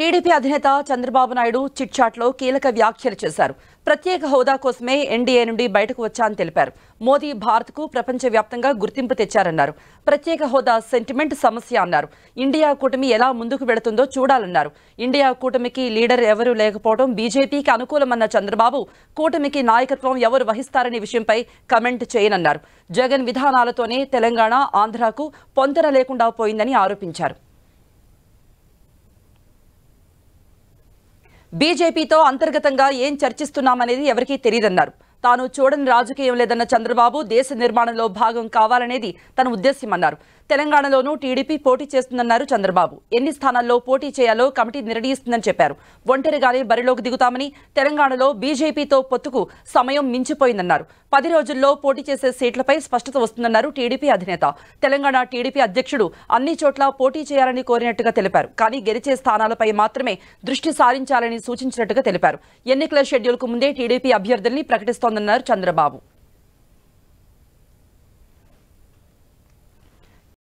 TDP అధినేత చంద్రబాబు నాయుడు చిట్చాట్లో కీలక వ్యాఖ్యలు చేశారు ప్రత్యేక హోదా కోసమే ఎన్డీఏ నుండి బయటకు వచ్చానని తెలిపారు మోదీ భారత్కు ప్రపంచవ్యాప్తంగా గుర్తింపు తెచ్చారన్నారు ప్రత్యేక హోదా సెంటిమెంట్ సమస్య అన్నారు ఇండియా కూటమి ఎలా ముందుకు వెళుతుందో చూడాలన్నారు ఇండియా కూటమికి లీడర్ ఎవరూ లేకపోవడం బీజేపీకి అనుకూలమన్న చంద్రబాబు కూటమికి నాయకత్వం ఎవరు వహిస్తారనే విషయంపై కమెంట్ చేయనన్నారు జగన్ విధానాలతోనే తెలంగాణ ఆంధ్రాకు పొంతన లేకుండా పోయిందని ఆరోపించారు బీజేపీతో అంతర్గతంగా ఏం చర్చిస్తున్నామనేది ఎవరికీ తెలియదన్నారు తాను చూడని రాజకీయం లేదన్న చంద్రబాబు దేశ నిర్మాణంలో భాగం కావాలనేది తన ఉద్దేశ్యమన్నారు తెలంగాణలోనూ టీడీపీ పోటీ చేస్తుందన్నారు చంద్రబాబు ఎన్ని స్థానాల్లో పోటీ చేయాలో కమిటీ నిర్ణయిస్తుందని చెప్పారు ఒంటరిగానే బరిలోకి దిగుతామని తెలంగాణలో బీజేపీతో పొత్తుకు సమయం మించిపోయిందన్నారు పది రోజుల్లో పోటీ చేసే సీట్లపై స్పష్టత వస్తుందన్నారు టీడీపీ అధినేత తెలంగాణ టీడీపీ అధ్యక్షుడు అన్ని చోట్ల పోటీ చేయాలని కోరినట్టుగా తెలిపారు కానీ గెలిచే స్థానాలపై మాత్రమే దృష్టి సారించాలని సూచించినట్టుగా తెలిపారు ఎన్నికల షెడ్యూల్ ముందే టీడీపీ అభ్యర్థుల్ని ప్రకటిస్తోంది చేస్తోందన్నారు చంద్రబాబు